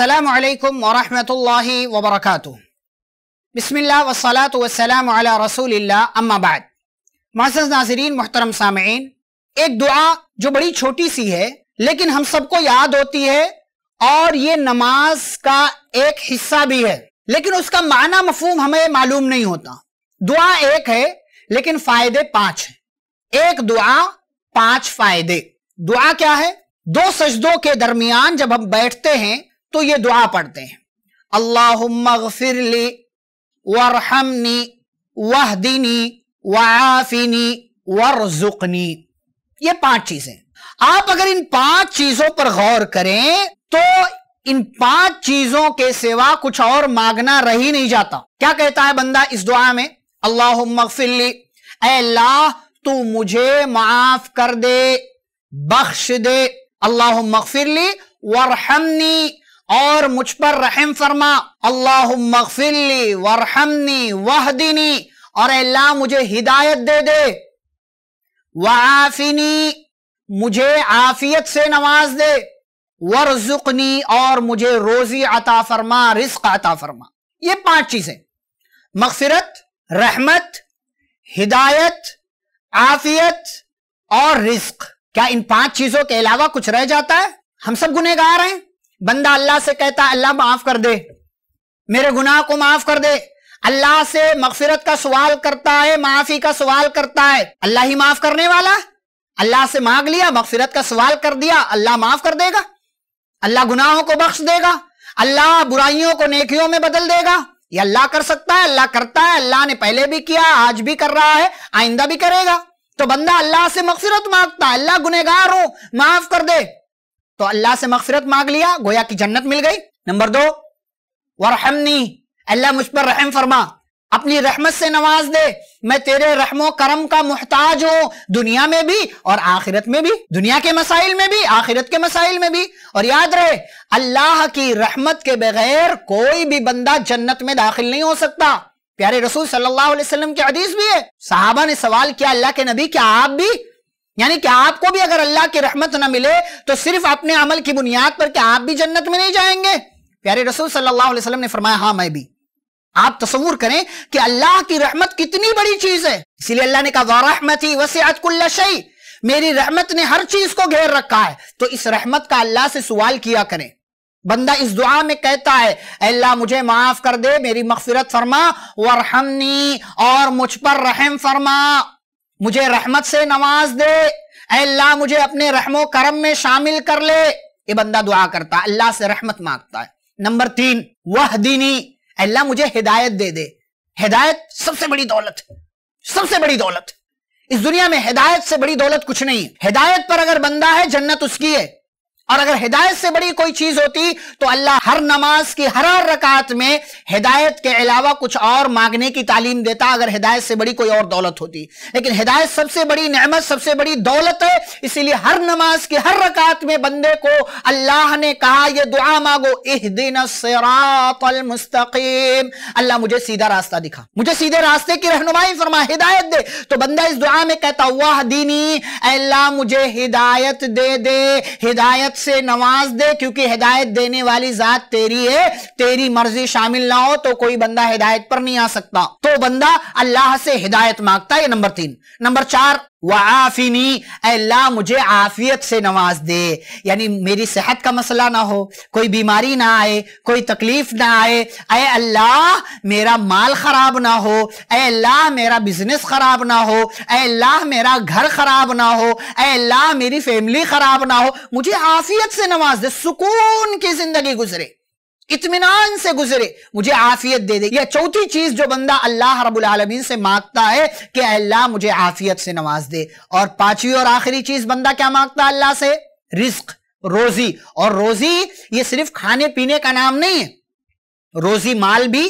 असलकम वरहमल वबरक बसमिल्ला वसलात वसलाम रसूल अम्माबाद माज नाजरीन मोहतरम सामीन एक दुआ जो बड़ी छोटी सी है लेकिन हम सबको याद होती है और ये नमाज का एक हिस्सा भी है लेकिन उसका माना मफहम हमें मालूम नहीं होता दुआ एक है लेकिन फायदे पांच है एक दुआ पांच फायदे दुआ क्या है दो सजदों के दरमियान जब हम बैठते हैं तो ये दुआ पढ़ते हैं अल्लाहमगफिरली वरहमनी वहदिनी वआफिनी वरजुकनी ये पांच चीजें आप अगर इन पांच चीजों पर गौर करें तो इन पांच चीजों के सिवा कुछ और मांगना रह ही नहीं जाता क्या कहता है बंदा इस दुआ में अल्लाह मगफिल्ली अल्लाह तू मुझे माफ कर दे बख्श दे अल्लाह मगफिरली वरहमनी और मुझ पर रहम फरमा अल्लाह मखफिली वरहमनी वहदिनी और अल्लाह मुझे हिदायत दे दे वाफिनी मुझे आफियत से नवाज दे वरजुकनी और मुझे रोजी अता फरमा रिस्क अता फरमा ये पांच चीजें मगफिरत रहमत हिदायत आफियत और रिस्क क्या इन पांच चीजों के अलावा कुछ रह जाता है हम सब गुनेगार हैं बंदा अल्लाह से कहता है अल्लाह माफ कर दे मेरे गुनाह को माफ कर दे अल्लाह से मगफिरत का सवाल करता है माफी का सवाल करता है अल्लाह ही माफ करने वाला अल्लाह से मांग लिया मगफिरत का सवाल कर दिया अल्लाह माफ कर देगा अल्लाह गुनाहों को बख्श देगा अल्लाह बुराइयों को नेकियों में बदल देगा ये अल्लाह कर सकता है अल्लाह करता है अल्लाह ने पहले भी किया आज भी कर रहा है आइंदा भी करेगा तो बंदा अल्लाह से मगफिरत मांगता है अल्लाह गुनेगार हो माफ कर दे तो अल्लाह से मगफरत मांग लिया गोया की जन्नत मिल गई नंबर दो वरहमनी अल्लाह मुझ पर रहम फरमा अपनी रहमत से नवाज दे मैं तेरे रहमो करम का मोहताज हूं दुनिया में भी और आखिरत में भी दुनिया के मसाइल में भी आखिरत के मसाइल में भी और याद रहे अल्लाह की रहमत के बगैर कोई भी बंदा जन्नत में दाखिल नहीं हो सकता प्यारे रसूल सल्लल्लाहु अलैहि वसल्लम की हदीस भी है साहबा ने सवाल किया अल्लाह के नबी क्या आप भी यानी कि आपको भी अगर अल्लाह की रहमत ना मिले तो सिर्फ अपने अमल की बुनियाद पर क्या आप भी जन्नत में नहीं जाएंगे प्यारे रसूल सल्लल्लाहु अलैहि वसल्लम ने फरमाया हाँ मैं भी आप तस्वूर करें कि अल्लाह की रहमत कितनी बड़ी चीज है इसीलिए अल्लाह ने कहा रहमत ही वसे मेरी रहमत ने हर चीज को घेर रखा है तो इस रहमत का अल्लाह से सवाल किया करें बंदा इस दुआ में कहता है अल्लाह मुझे माफ कर दे मेरी मगफिरत फरमा वरहमनी और मुझ पर रहम फरमा मुझे रहमत से नवाज दे अल्लाह मुझे अपने रहमो करम में शामिल कर ले ये बंदा दुआ करता है अल्लाह से रहमत मांगता है नंबर तीन वह दीनी अल्लाह मुझे हिदायत दे दे हिदायत सबसे बड़ी दौलत है सबसे बड़ी दौलत इस दुनिया में हिदायत से बड़ी दौलत कुछ नहीं है हिदायत पर अगर बंदा है जन्नत उसकी है और अगर हिदायत से बड़ी कोई चीज होती तो अल्लाह हर नमाज की हर हर रकात में हिदायत के अलावा कुछ और मांगने की तालीम देता अगर हिदायत से बड़ी कोई और दौलत होती लेकिन हिदायत सबसे बड़ी नेमत सबसे बड़ी दौलत है इसीलिए हर नमाज की हर रकात में बंदे को अल्लाह ने कहा यह दुआ मांगो इह दिन मुस्तकीम अल्लाह मुझे सीधा रास्ता दिखा मुझे सीधे रास्ते की रहनुमाई फरमा हिदायत दे तो बंदा इस दुआ में कहता हुआ दीनी अल्लाह मुझे हिदायत दे दे हिदायत से नवाज दे क्योंकि हिदायत देने वाली जात तेरी है तेरी मर्जी शामिल ना हो तो कोई बंदा हिदायत पर नहीं आ सकता वो बंदा अल्लाह से हिदायत मांगता है नंबर तीन नंबर चार वाफिनी अल्लाह मुझे आफियत से नवाज दे यानी मेरी सेहत का मसला ना हो कोई बीमारी ना आए कोई तकलीफ ना आए अय अल्लाह मेरा माल खराब ना हो अल्लाह मेरा बिजनेस खराब ना हो अल्लाह मेरा घर खराब ना हो अल्लाह मेरी फैमिली खराब ना हो मुझे आफियत से नवाज दे सुकून की जिंदगी गुजरे इतमान से गुजरे मुझे आफियत दे दे यह चौथी चीज जो बंदा अल्लाह रबुल आलमीन से मांगता है कि अल्लाह मुझे आफियत से नवाज दे और पांचवी और आखिरी चीज बंदा क्या मांगता है अल्लाह से रिस्क रोजी और रोजी ये सिर्फ खाने पीने का नाम नहीं है रोजी माल भी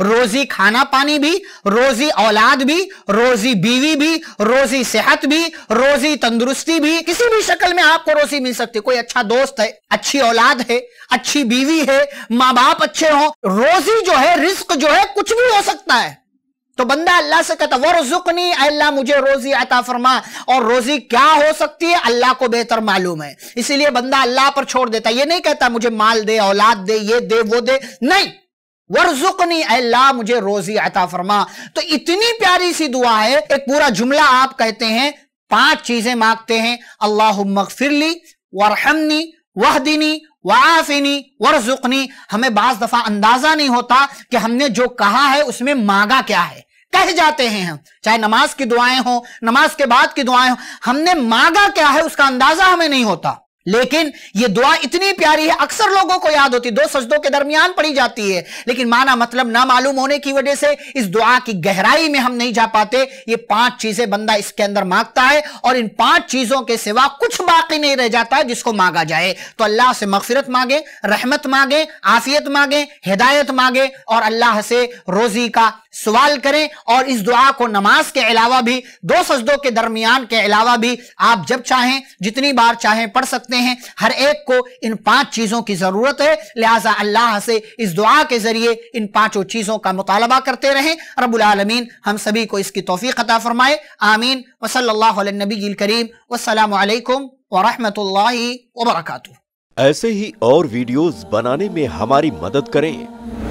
रोजी खाना पानी भी रोजी औलाद भी रोजी बीवी भी रोजी सेहत भी रोजी तंदुरुस्ती भी किसी भी शक्ल में आपको रोजी मिल सकती है कोई अच्छा दोस्त है अच्छी औलाद है अच्छी बीवी है माँ बाप अच्छे हो रोजी जो है रिस्क जो है कुछ भी हो सकता है तो बंदा अल्लाह से कहता वो नहीं अल्लाह मुझे रोजी अता फरमा और रोजी क्या हो सकती है अल्लाह को बेहतर मालूम है इसीलिए बंदा अल्लाह पर छोड़ देता ये नहीं कहता मुझे माल दे औलाद दे ये दे वो दे नहीं वर्जुकनी अल्लाह मुझे रोजी अता फरमा तो इतनी प्यारी सी दुआ है एक पूरा जुमला आप कहते हैं पांच चीजें मांगते हैं अल्लाह मगफिरली वरहमनी वहदिनी वाफिनी वर्जुकनी हमें बाज दफा अंदाजा नहीं होता कि हमने जो कहा है उसमें मांगा क्या है कह जाते हैं हम चाहे नमाज की दुआएं हो नमाज के बाद की दुआएं हो हमने मांगा क्या है उसका अंदाजा हमें नहीं होता लेकिन ये दुआ इतनी प्यारी है अक्सर लोगों को याद होती दो सजदों के दरमियान पढ़ी जाती है लेकिन माना मतलब ना मालूम होने की वजह से इस दुआ की गहराई में हम नहीं जा पाते ये पांच चीजें बंदा इसके अंदर मांगता है और इन पांच चीजों के सिवा कुछ बाकी नहीं रह जाता जिसको मांगा जाए तो अल्लाह से मगफिरत मांगे रहमत मांगे आफियत मांगे हिदायत मांगे और अल्लाह से रोजी का सवाल करें और इस दुआ को नमाज के अलावा भी दो सजदों के दरमियान के अलावा भी आप जब चाहें जितनी बार चाहें पढ़ सकते हैं सकते हैं हर एक को इन पांच चीजों की जरूरत है लिहाजा अल्लाह से इस दुआ के जरिए इन पांचों चीजों का मुतालबा करते रहें रबालमीन हम सभी को इसकी तोफ़ी अता फरमाए आमीन वसल्ला नबी करीम वसलम वरहमत ला वबरकू ऐसे ही और वीडियोस बनाने में हमारी मदद करें